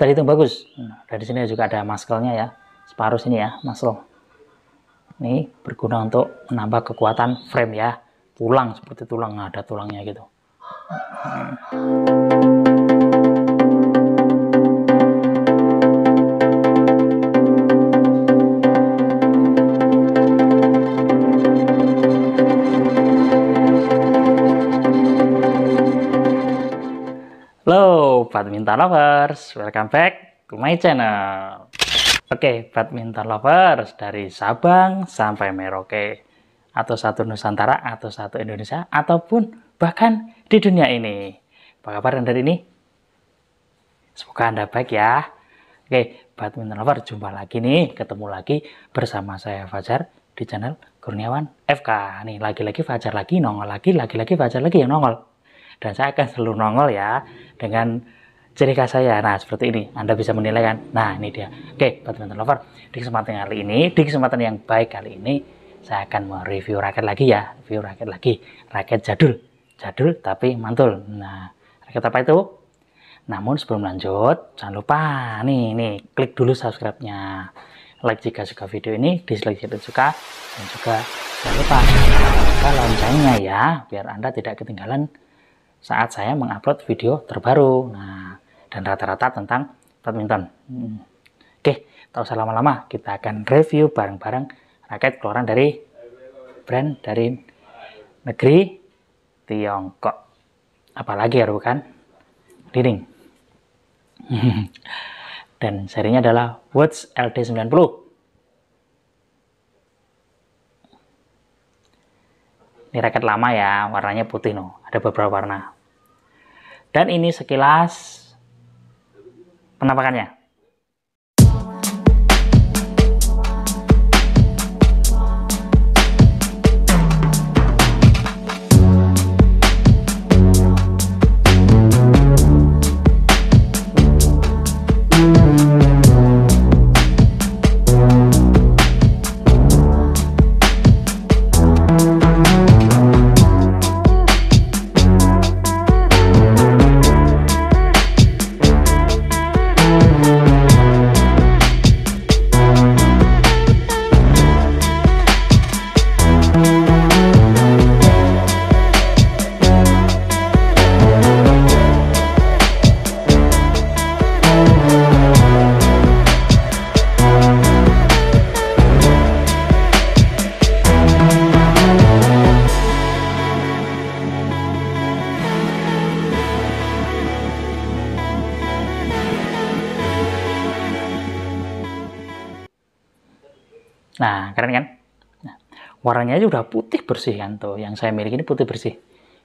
terhitung bagus. Nah, dari sini juga ada muscle ya, separuh sini ya, muscle. Ini berguna untuk menambah kekuatan frame ya, tulang seperti tulang, ada tulangnya gitu. Hmm. badminton lovers, welcome back to my channel. Oke, okay, badminton lovers dari Sabang sampai Merauke, atau satu Nusantara, atau satu Indonesia, ataupun bahkan di dunia ini. Apa kabar Anda hari ini? Semoga Anda baik ya. Oke, okay, badminton lovers jumpa lagi nih, ketemu lagi bersama saya Fajar di channel Kurniawan FK. Nih, lagi-lagi Fajar lagi, nongol lagi, lagi-lagi Fajar lagi yang nongol dan saya akan selalu nongol ya dengan ciri khas saya. Nah, seperti ini. Anda bisa menilai kan? Nah, ini dia. Oke, badminton lover, di kesempatan kali ini, di kesempatan yang baik kali ini, saya akan mereview raket lagi ya. Review raket lagi. Raket jadul. Jadul tapi mantul. Nah, raket apa itu? Namun sebelum lanjut, jangan lupa nih, nih, klik dulu subscribe-nya. Like jika suka video ini, dislike jika suka, dan juga jangan lupa nyalakan loncengnya ya, biar Anda tidak ketinggalan saat saya mengupload video terbaru. Nah, dan rata-rata tentang badminton. Hmm. Oke, tak usah lama-lama, kita akan review bareng-bareng raket keluaran dari brand dari negeri Tiongkok. Apalagi ya, bukan? Liring. dan serinya adalah Woods LD90. Ini raket lama ya, warnanya putih no. Ada beberapa warna. Dan ini sekilas penampakannya warnanya aja udah putih bersih kan tuh yang saya miliki ini putih bersih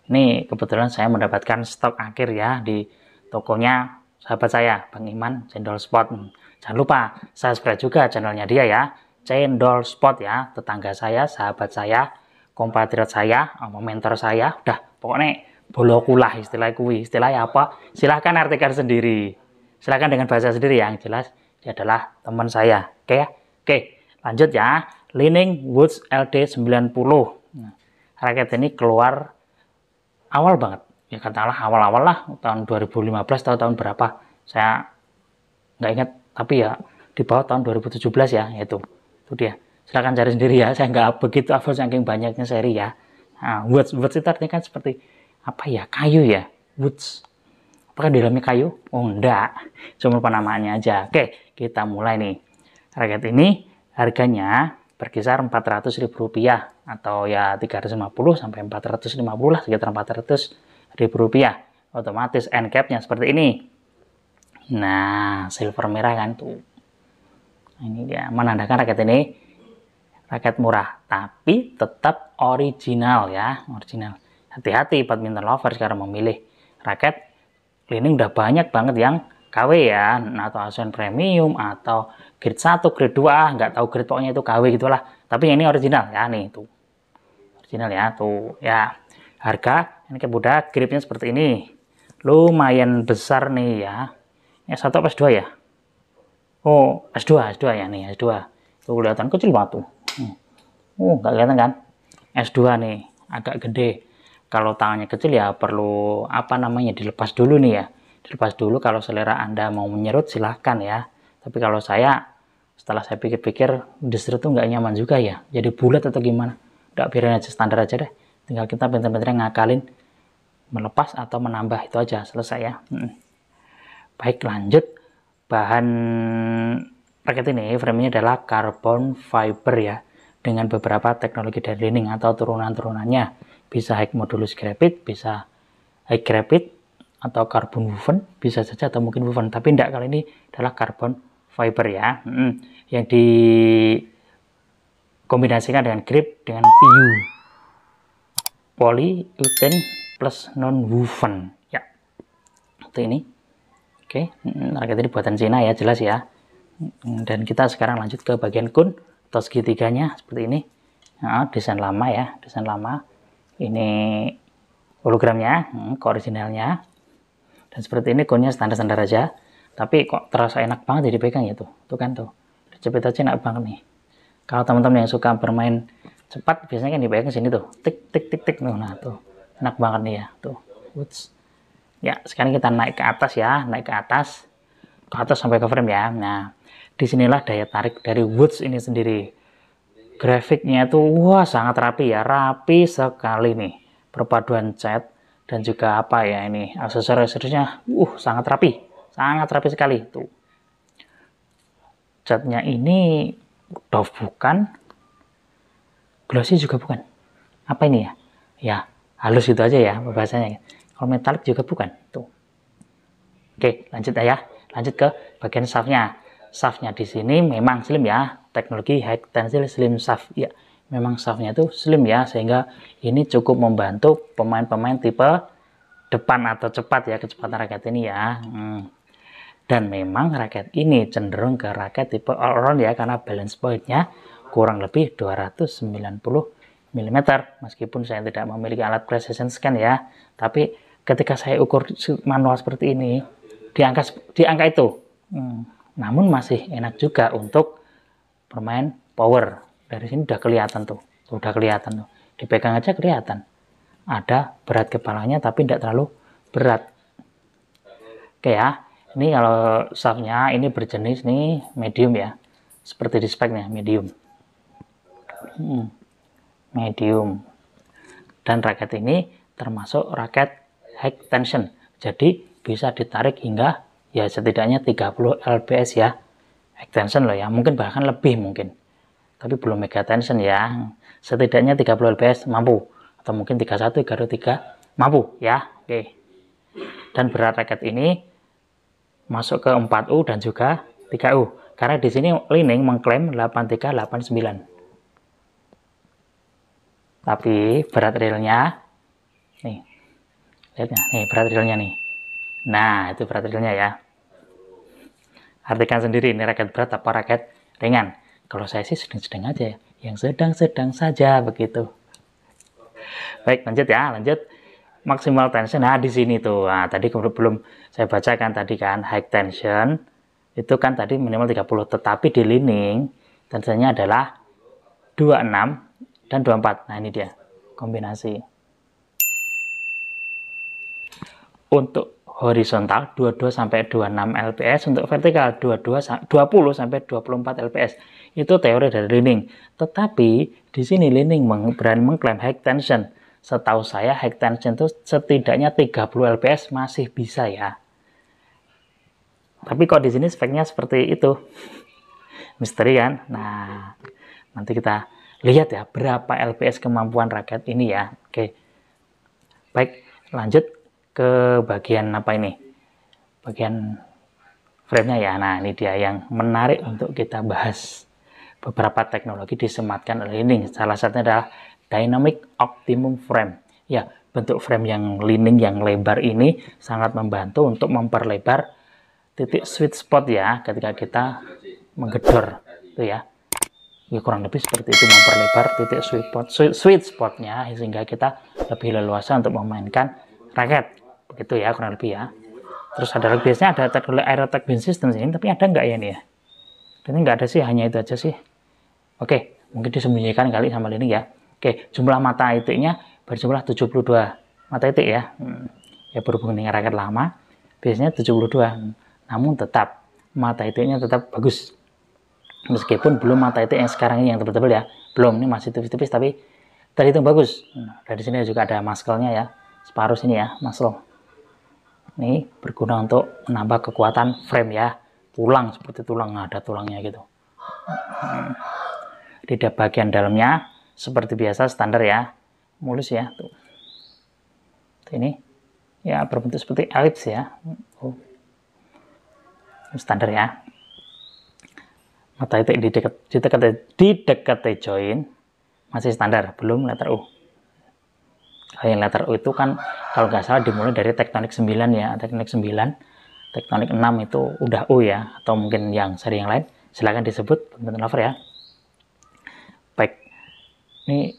ini kebetulan saya mendapatkan stok akhir ya di tokonya sahabat saya Bang Iman Cendol Spot hmm, jangan lupa subscribe juga channelnya dia ya Cendol Spot ya tetangga saya sahabat saya kompatriot saya mentor saya udah pokoknya bolokulah istilah kuwi istilah apa silahkan artikan sendiri silahkan dengan bahasa sendiri yang jelas dia adalah teman saya oke ya oke lanjut ya Lining Woods LD90. Nah, raket ini keluar awal banget. Ya katalah awal-awal lah tahun 2015 atau tahun berapa. Saya nggak ingat, tapi ya di bawah tahun 2017 ya, itu. Itu dia. Silahkan cari sendiri ya, saya nggak begitu hafal saking banyaknya seri ya. Nah, Woods, Woods itu artinya kan seperti apa ya, kayu ya, Woods. Apakah di dalamnya kayu? Oh enggak, cuma penamaannya aja. Oke, kita mulai nih. Raket ini harganya berkisar 400 ribu rupiah atau ya 350 sampai 450 lah sekitar 400 ribu rupiah otomatis end capnya seperti ini nah silver merah kan tuh nah, ini dia menandakan raket ini raket murah tapi tetap original ya original hati-hati badminton lovers sekarang memilih raket ini udah banyak banget yang KW ya nah, atau asuransi premium atau grade 1, grade 2, ah, nggak tahu grade pokoknya itu KW gitulah. Tapi yang ini original ya nih itu. Original ya tuh ya. Harga ini kebudak gripnya seperti ini. Lumayan besar nih ya. Ini satu apa S2 ya? Oh, S2, S2 ya nih, S2. Tuh kelihatan kecil banget tuh. Hmm. Oh, nggak kelihatan kan? S2 nih, agak gede. Kalau tangannya kecil ya perlu apa namanya dilepas dulu nih ya dilepas dulu kalau selera Anda mau menyerut silahkan ya. Tapi kalau saya setelah saya pikir-pikir diserut tuh nggak nyaman juga ya. Jadi bulat atau gimana? Nggak biarin aja standar aja deh. Tinggal kita bentar-bentar ngakalin melepas atau menambah itu aja selesai ya. Hmm. Baik lanjut bahan raket ini framenya adalah carbon fiber ya dengan beberapa teknologi dari lining atau turunan-turunannya bisa high modulus graphite, bisa high graphite, atau karbon woven bisa saja atau mungkin woven tapi tidak kali ini adalah karbon fiber ya hmm. yang dikombinasikan dengan grip dengan PU polyurethane plus non woven ya itu ini oke hmm. target ini buatan Cina ya jelas ya dan kita sekarang lanjut ke bagian kun atau segitiganya seperti ini nah, desain lama ya desain lama ini hologramnya hmm, originalnya dan seperti ini kuncinya standar-standar aja. Tapi kok terasa enak banget jadi pegang ya tuh. Tuh kan tuh. Cepet aja enak banget nih. Kalau teman-teman yang suka bermain cepat biasanya kan dipegang sini tuh. Tik tik tik tik tuh. Nah, nah tuh. Enak banget nih ya tuh. woods. Ya, sekarang kita naik ke atas ya, naik ke atas. Ke atas sampai ke frame ya. Nah, disinilah daya tarik dari Woods ini sendiri. Grafiknya tuh wah sangat rapi ya, rapi sekali nih. Perpaduan cat dan juga apa ya ini aksesorisnya uh sangat rapi sangat rapi sekali tuh catnya ini doff bukan glossy juga bukan apa ini ya ya halus itu aja ya bahasanya kalau metalik juga bukan tuh oke lanjut ya lanjut ke bagian shaftnya shaftnya di sini memang slim ya teknologi high tensile slim shaft ya memang staffnya itu slim ya sehingga ini cukup membantu pemain-pemain tipe depan atau cepat ya kecepatan raket ini ya hmm. dan memang raket ini cenderung ke raket tipe all around ya karena balance pointnya kurang lebih 290 mm meskipun saya tidak memiliki alat precision scan ya tapi ketika saya ukur manual seperti ini di angka di angka itu hmm. namun masih enak juga untuk bermain power dari sini udah kelihatan tuh, tuh udah kelihatan tuh. Dipegang aja kelihatan. Ada berat kepalanya tapi tidak terlalu berat. Oke ya. Ini kalau shaftnya ini berjenis nih medium ya. Seperti di speknya medium. Hmm, medium. Dan raket ini termasuk raket high tension. Jadi bisa ditarik hingga ya setidaknya 30 lps ya. High tension loh ya, mungkin bahkan lebih mungkin tapi belum mega tension ya setidaknya 30 lbs mampu atau mungkin 31 33 mampu ya oke dan berat raket ini masuk ke 4U dan juga 3U karena di sini Lining mengklaim 8389 tapi berat realnya nih lihatnya nih berat realnya nih nah itu berat realnya ya artikan sendiri ini raket berat apa raket ringan kalau saya sih sedang-sedang aja ya. Yang sedang-sedang saja begitu. Baik, lanjut ya, lanjut. Maksimal tension, nah di sini tuh. Nah, tadi belum saya bacakan tadi kan, high tension, itu kan tadi minimal 30, tetapi di lining tensionnya adalah 26 dan 24. Nah, ini dia kombinasi. Untuk horizontal 22 sampai 26 LPS, untuk vertikal 22 20 sampai 24 LPS. Itu teori dari Lining. Tetapi di sini Lining berani mengklaim high tension. Setahu saya high tension itu setidaknya 30 lps masih bisa ya. Tapi kok di sini speknya seperti itu? Misteri kan? Nah, nanti kita lihat ya berapa lps kemampuan raket ini ya. Oke. Baik, lanjut ke bagian apa ini? Bagian frame-nya ya. Nah, ini dia yang menarik untuk kita bahas beberapa teknologi disematkan oleh Lining. Salah satunya adalah Dynamic Optimum Frame. Ya, bentuk frame yang Lining yang lebar ini sangat membantu untuk memperlebar titik sweet spot ya ketika kita menggedor itu ya. ya kurang lebih seperti itu memperlebar titik sweet spot sweet, sweet spotnya sehingga kita lebih leluasa untuk memainkan raket begitu ya kurang lebih ya terus ada biasanya ada attack aerotech air attack bin system ini tapi ada nggak ya nih ya ini nggak ada sih hanya itu aja sih Oke, mungkin disembunyikan kali sama ini ya. Oke, jumlah mata itiknya berjumlah 72 mata itik ya. Hmm. Ya berhubung dengan rakyat lama, biasanya 72. Hmm. Namun tetap mata itiknya tetap bagus. Meskipun belum mata itik yang sekarang ini yang tebal-tebal ya. Belum, ini masih tipis-tipis tapi terhitung bagus. Hmm. Dari sini juga ada maskelnya ya. Separuh sini ya, maskel. Ini berguna untuk menambah kekuatan frame ya. Tulang seperti tulang, ada tulangnya gitu lidah bagian dalamnya seperti biasa standar ya mulus ya tuh ini ya berbentuk seperti elips ya oh. standar ya mata itu di dekat di dekat di dekat join masih standar belum letter U kalau yang letter U itu kan kalau nggak salah dimulai dari tektonik 9 ya tektonik 9 tektonik 6 itu udah U ya atau mungkin yang seri yang lain silahkan disebut teman-teman lover ya ini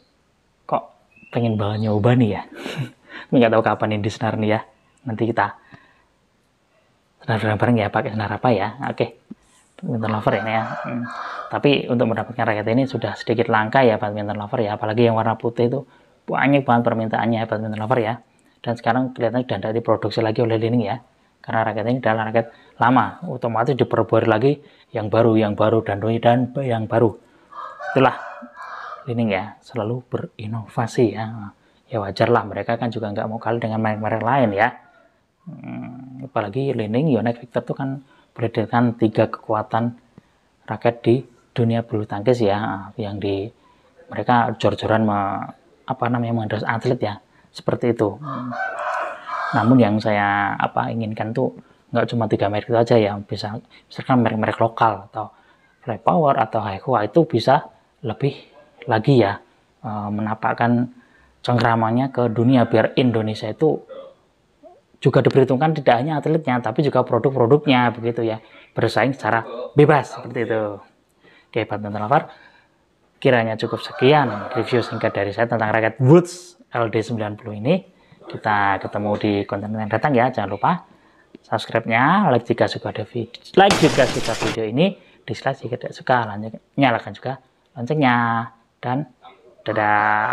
kok pengen banget nyoba nih ya. nggak tahu kapan ini senar nih ya. Nanti kita senar senar bareng ya pakai senar apa ya. Oke. Badminton lover ini ya. Hmm. Tapi untuk mendapatkan raket ini sudah sedikit langka ya badminton lover ya. Apalagi yang warna putih itu banyak banget permintaannya ya badminton lover ya. Dan sekarang kelihatannya sudah tidak diproduksi lagi oleh Lining ya karena raket ini adalah raket lama otomatis diperbarui lagi yang baru yang baru dan dan yang baru itulah klinik ya selalu berinovasi ya ya wajar lah mereka kan juga nggak mau kalah dengan merek-merek lain ya hmm, apalagi Lining, Yonex, Victor itu kan berdasarkan tiga kekuatan raket di dunia bulu tangkis ya yang di mereka jor-joran me, apa namanya mengendorse atlet ya seperti itu hmm. namun yang saya apa inginkan tuh nggak cuma tiga merek itu aja ya bisa misalkan merek-merek lokal atau Flypower atau haiku itu bisa lebih lagi ya uh, e, menapakkan cengkramannya ke dunia biar Indonesia itu juga diperhitungkan tidak hanya atletnya tapi juga produk-produknya begitu ya bersaing secara bebas seperti itu. Oke, Banten Lavar kiranya cukup sekian review singkat dari saya tentang raket Woods LD90 ini. Kita ketemu di konten yang datang ya. Jangan lupa subscribe-nya, like jika suka ada video, like jika suka video ini, dislike jika tidak suka, nyalakan juga loncengnya dan dadah